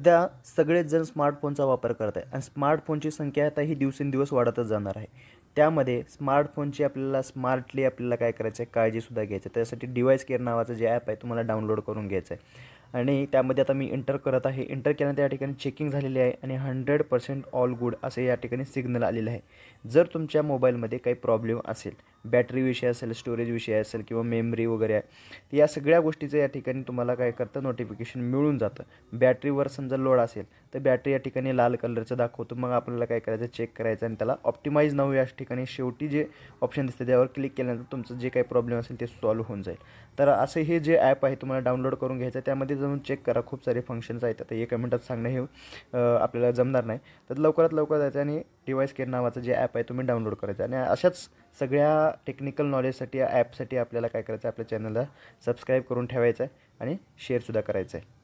सध्या सगळेच जण स्मार्टफोनचा वापर करत आहे आणि स्मार्टफोनची संख्या आता ही दिवसेंदिवस वाढतच जाणार आहे त्यामध्ये स्मार्टफोनची आपल्याला स्मार्टली आपल्याला काय करायचं आहे काळजीसुद्धा घ्यायचं आहे त्यासाठी डिवाईस केअर नावाचं जे ॲप आहे तुम्हाला डाउनलोड करून घ्यायचं आहे आणि त्यामध्ये आता मी इंटर करत आहे इंटर केल्यानंतर या ठिकाणी चेकिंग झालेली आहे आणि हंड्रेड पर्सेंट ऑल गुड असे या ठिकाणी सिग्नल आलेले आहे जर तुमच्या मोबाईलमध्ये काही प्रॉब्लेम असेल बॅटरी विषय असेल स्टोरेज विषय असेल किंवा मेमरी वगैरे आहे या सगळ्या गोष्टीचं या ठिकाणी तुम्हाला काय करतं नोटिफिकेशन मिळून जातं बॅटरीवर समजा लोड असेल तर बॅटरी या ठिकाणी लाल कलरचं दाखवतो मग आपल्याला काय करायचं चेक करायचं आणि त्याला ऑप्टिमाइज नाव या ठिकाणी शेवटी जे ऑप्शन दिसतं त्यावर क्लिक केल्यानंतर तुमचं जे काही प्रॉब्लेम असेल ते सॉल्व्ह होऊन जाईल तर असे हे जे ॲप आहे तुम्हाला डाउनलोड करून घ्यायचं त्यामध्ये जाऊन चेक करा खूप सारे फंक्शन्स आहेत आता एका मिनटात सांगणं हे आपल्याला जमणार नाही तर लवकरात लवकर जायचं आणि टी वाय नावाचं जे ॲप आहे तुम्ही डाउनलोड करायचं आणि अशाच सगळ्या टेक्निकल नॉलेजसाठी या ॲपसाठी आपल्याला काय करायचं आहे आपल्या चॅनलला सबस्क्राईब करून ठेवायचं आहे आणि शेअरसुद्धा करायचं आहे